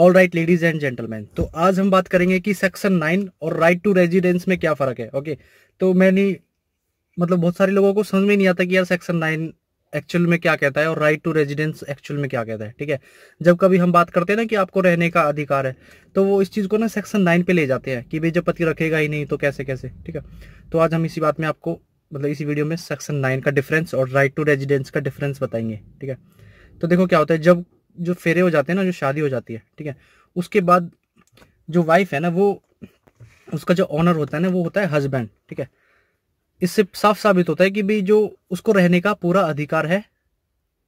All right ladies and gentleman तो आज हम बात करेंगे कि सेक्शन नाइन और राइट टू रेजिडेंस में क्या फर्क है ओके तो मैंने मतलब बहुत सारे लोगों को समझ में नहीं आता कि यार सेक्शन नाइन एक्चुअल में क्या कहता है और राइट टू रेजिडेंस एक्चुअल में क्या कहता है ठीक है जब कभी हम बात करते हैं ना कि आपको रहने का अधिकार है तो वो इस चीज़ को ना सेक्शन नाइन पे ले जाते हैं कि भाई जब पति रखेगा ही नहीं तो कैसे कैसे ठीक है तो आज हम इसी बात में आपको मतलब इसी वीडियो में सेक्शन नाइन का डिफरेंस और राइट टू रेजिडेंस का डिफरेंस बताएंगे ठीक है तो देखो क्या होता है जब जो फेरे हो जाते हैं ना जो शादी हो जाती है ठीक है उसके बाद जो वाइफ है ना वो उसका जो ऑनर होता है ना वो होता है हस्बैंड ठीक है इससे साफ साबित होता है कि भाई जो उसको रहने का पूरा अधिकार है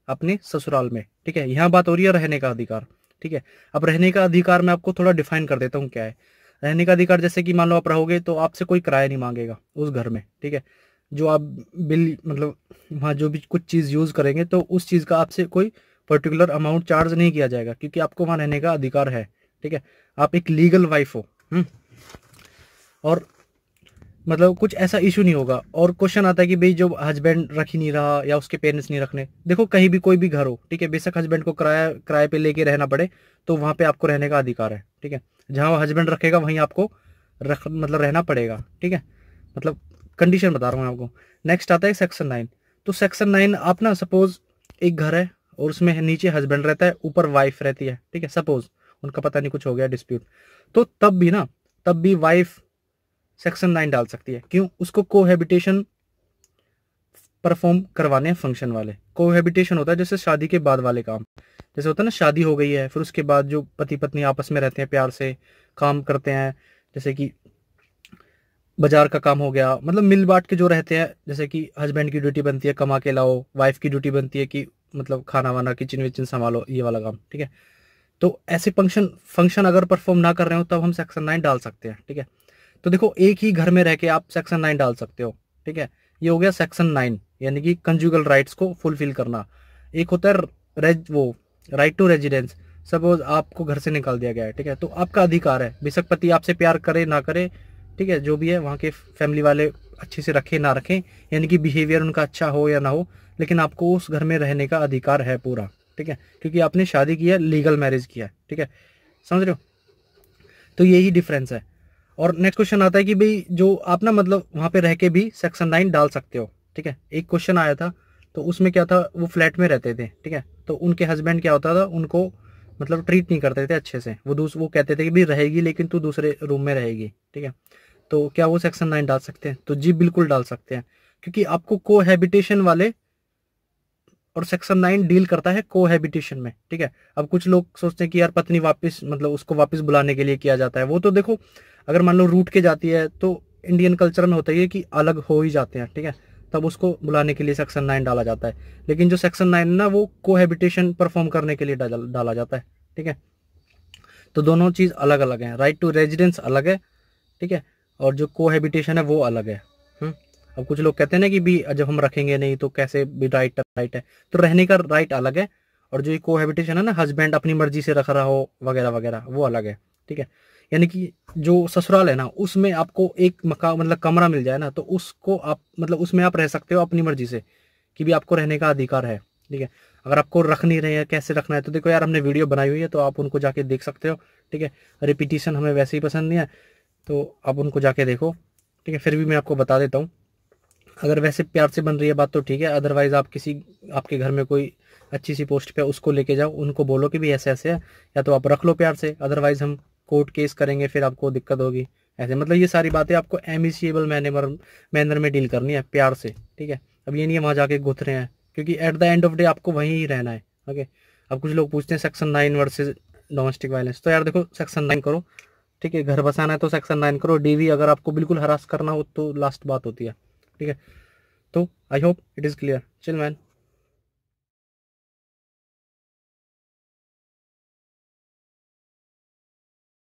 अपने ससुराल में ठीक है यहाँ बात हो रही है रहने का अधिकार ठीक है अब रहने का अधिकार मैं आपको थोड़ा डिफाइन कर देता हूँ क्या है रहने का अधिकार जैसे कि मान लो आप रहोगे तो आपसे कोई किराया नहीं मांगेगा उस घर में ठीक है जो आप बिल मतलब वहाँ जो भी कुछ चीज़ यूज़ करेंगे तो उस चीज़ का आपसे कोई पर्टिकुलर अमाउंट चार्ज नहीं किया जाएगा क्योंकि आपको वहाँ रहने का अधिकार है ठीक है आप एक लीगल वाइफ हो हम्म? और मतलब कुछ ऐसा इशू नहीं होगा और क्वेश्चन आता है कि भाई जो हस्बैंड रख ही नहीं रहा या उसके पेरेंट्स नहीं रखने देखो कहीं भी कोई भी घर हो ठीक है बेशक हस्बैंड को किराया किराए पे लेके रहना पड़े तो वहाँ पे आपको रहने का अधिकार है ठीक है जहाँ हस्बैंड रखेगा वहीं आपको रख मतलब रहना पड़ेगा ठीक है मतलब कंडीशन बता रहा हूँ आपको नेक्स्ट आता है सेक्शन नाइन तो सेक्शन नाइन आप ना सपोज एक घर है और उसमें नीचे हस्बैंड रहता है ऊपर वाइफ रहती है ठीक है सपोज उनका पता नहीं कुछ हो गया डिस्प्यूट तो तब भी ना तब भी वाइफ सेक्शन नाइन डाल सकती है क्यों उसको कोहेबिटेशन परफॉर्म करवाने हैं फंक्शन वाले कोहेबिटेशन होता है जैसे शादी के बाद वाले काम जैसे होता है ना शादी हो गई है फिर उसके बाद जो पति पत्नी आपस में रहते हैं प्यार से काम करते हैं जैसे कि बाजार का काम हो गया मतलब मिल बांट के जो रहते हैं जैसे कि हस्बैंड की ड्यूटी बनती है कमा के लाओ वाइफ की ड्यूटी बनती है कि मतलब खाना वाना किचन विचन संभालो ये वाला काम ठीक है तो ऐसे फंक्शन फंक्शन अगर परफॉर्म ना कर रहे हो तब हम सेक्शन नाइन डाल सकते हैं ठीक है तो देखो एक ही घर में रह के आप सेक्शन नाइन डाल सकते हो ठीक है ये हो गया सेक्शन नाइन यानी कि कंजुगल राइट्स को फुलफिल करना एक होता है रेज वो राइट टू रेजिडेंस सपोज आपको घर से निकाल दिया गया है ठीक है तो आपका अधिकार है बेशक पति आपसे प्यार करे ना करे ठीक है जो भी है वहाँ के फैमिली वाले अच्छे से रखें ना रखें यानी कि बिहेवियर उनका अच्छा हो या ना हो लेकिन आपको उस घर में रहने का अधिकार है पूरा ठीक है क्योंकि आपने शादी किया लीगल मैरिज किया ठीक है समझ रहे हो तो यही डिफरेंस है और नेक्स्ट क्वेश्चन आता है कि भाई जो आप ना मतलब वहाँ पे रह के भी सेक्शन नाइन डाल सकते हो ठीक है एक क्वेश्चन आया था तो उसमें क्या था वो फ्लैट में रहते थे ठीक है तो उनके हस्बैंड क्या होता था उनको मतलब ट्रीट नहीं करते थे अच्छे से वो वो कहते थे कि भी रहेगी लेकिन तू दूसरे रूम में रहेगी ठीक है तो क्या वो सेक्शन नाइन डाल सकते हैं तो जी बिल्कुल डाल सकते हैं क्योंकि आपको कोहेबिटेशन वाले और सेक्शन नाइन डील करता है कोहेबिटेशन में ठीक है अब कुछ लोग सोचते हैं कि यार पत्नी वापस मतलब उसको वापस बुलाने के लिए किया जाता है वो तो देखो अगर मान लो रूट के जाती है तो इंडियन कल्चर में होता है कि अलग हो ही जाते हैं ठीक है तब उसको बुलाने के लिए सेक्शन नाइन डाला जाता है लेकिन जो सेक्शन नाइन ना वो कोहेबिटेशन परफॉर्म करने के लिए डाला जाता है ठीक है तो दोनों चीज़ अलग अलग हैं राइट टू रेजिडेंस अलग है ठीक है और जो कोहेबिटेशन है वो अलग है हम्म? अब कुछ लोग कहते हैं ना कि भी जब हम रखेंगे नहीं तो कैसे भी राइट राइट है तो रहने का राइट अलग है और जो ये कोहेबिटेशन है ना हस्बैंड अपनी मर्जी से रख रहा हो वगैरह वगैरह वो अलग है ठीक है यानी कि जो ससुराल है ना उसमें आपको एक मका मतलब कमरा मिल जाए ना तो उसको आप मतलब उसमें आप रह सकते हो अपनी मर्जी से कि भी आपको रहने का अधिकार है ठीक है अगर आपको रख नहीं रहे हैं कैसे रखना है तो देखो यार हमने वीडियो बनाई हुई है तो आप उनको जाके देख सकते हो ठीक है रिपीटिशन हमें वैसे ही पसंद नहीं है तो आप उनको जाके देखो ठीक है फिर भी मैं आपको बता देता हूँ अगर वैसे प्यार से बन रही है बात तो ठीक है अदरवाइज़ आप किसी आपके घर में कोई अच्छी सी पोस्ट पे उसको लेके जाओ उनको बोलो कि भी ऐसे ऐसे है या तो आप रख लो प्यार से अदरवाइज़ हम कोर्ट केस करेंगे फिर आपको दिक्कत होगी ऐसे मतलब ये सारी बातें आपको एमिशिएबल मैनर मैनर में डील करनी है प्यार से ठीक है अब ये नहीं है वहाँ जाके गुथ रहे हैं क्योंकि at the end of day आपको वहीं ही रहना है ओके अब कुछ लोग पूछते हैं section nine versus domestic violence तो यार देखो सेक्शन नाइन करो ठीक है घर बसाना है तो सेक्शन नाइन करो डीवी अगर आपको बिल्कुल हरास करना हो तो लास्ट बात होती है ठीक है तो I hope it is clear chill man